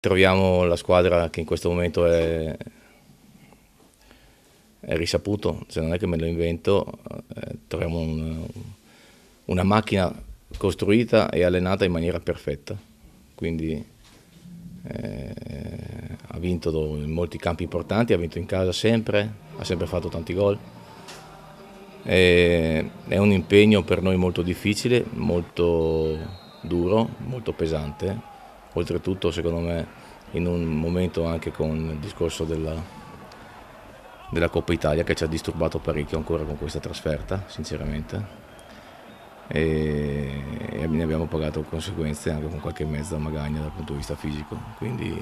Troviamo la squadra che in questo momento è, è risaputo, cioè non è che me lo invento, eh, troviamo un, una macchina costruita e allenata in maniera perfetta, quindi eh, ha vinto in molti campi importanti, ha vinto in casa sempre, ha sempre fatto tanti gol. è un impegno per noi molto difficile, molto duro, molto pesante, oltretutto secondo me in un momento anche con il discorso della, della Coppa Italia che ci ha disturbato parecchio ancora con questa trasferta, sinceramente. E, e ne abbiamo pagato conseguenze anche con qualche mezza magagna dal punto di vista fisico. Quindi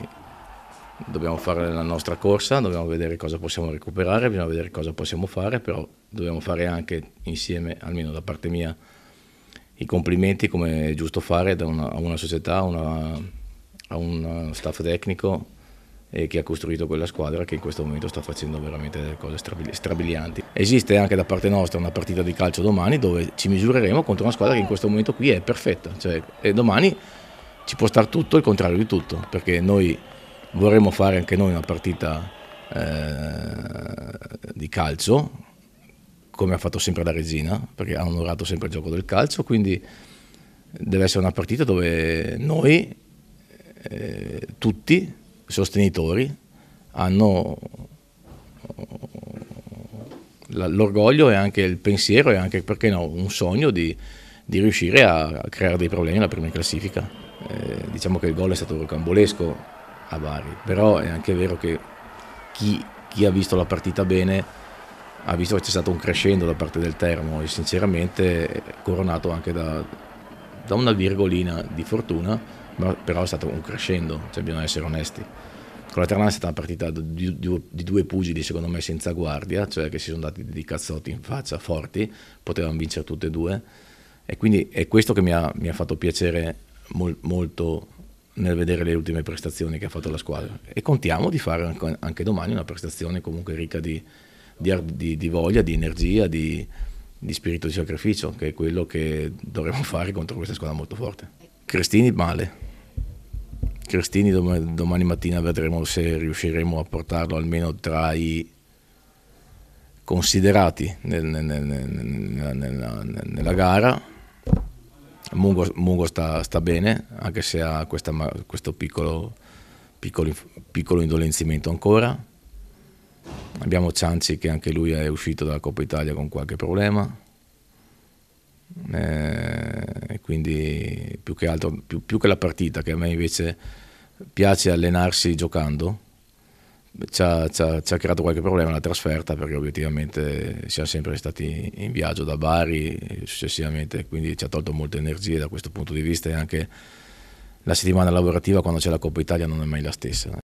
dobbiamo fare la nostra corsa, dobbiamo vedere cosa possiamo recuperare, dobbiamo vedere cosa possiamo fare, però dobbiamo fare anche insieme, almeno da parte mia, i complimenti come è giusto fare una, a una società, una, a un eh, staff tecnico e che ha costruito quella squadra che in questo momento sta facendo veramente delle cose strabilianti. Esiste anche da parte nostra una partita di calcio domani dove ci misureremo contro una squadra che in questo momento qui è perfetta, cioè, e domani ci può stare tutto il contrario di tutto, perché noi vorremmo fare anche noi una partita eh, di calcio come ha fatto sempre la Regina, perché ha onorato sempre il gioco del calcio, quindi deve essere una partita dove noi, eh, tutti, sostenitori, hanno l'orgoglio e anche il pensiero e anche, perché no, un sogno di, di riuscire a creare dei problemi alla prima classifica. Eh, diciamo che il gol è stato rocambolesco a Bari, però è anche vero che chi, chi ha visto la partita bene ha visto che c'è stato un crescendo da parte del termo e sinceramente coronato anche da, da una virgolina di fortuna, ma però è stato un crescendo, cioè bisogna essere onesti. Con la Ternana è stata una partita di, di, di, due pugili, secondo me, senza guardia, cioè che si sono dati dei cazzotti in faccia forti, potevano vincere tutte e due. E quindi è questo che mi ha, mi ha fatto piacere mol, molto nel vedere le ultime prestazioni che ha fatto la squadra. E contiamo di fare anche, anche domani una prestazione comunque ricca di, di, di, di voglia, di energia, di, di spirito di sacrificio, che è quello che dovremmo fare contro questa squadra molto forte. Cristini male. Cristini domani, domani mattina vedremo se riusciremo a portarlo almeno tra i considerati nel, nel, nel, nella, nella, gara. Mungo, Mungo sta, sta, bene, anche se ha questa, questo piccolo, piccolo, piccolo indolenzimento ancora. Abbiamo Cianci che anche lui è uscito dalla Coppa Italia con qualche problema. Eh, quindi più che altro, più, più, che la partita, che a me invece piace allenarsi giocando, ci ha, ci, ha, ci ha, creato qualche problema la trasferta perché obiettivamente siamo sempre stati in viaggio da Bari successivamente, quindi ci ha tolto molte energie da questo punto di vista e anche la settimana lavorativa quando c'è la Coppa Italia non è mai la stessa.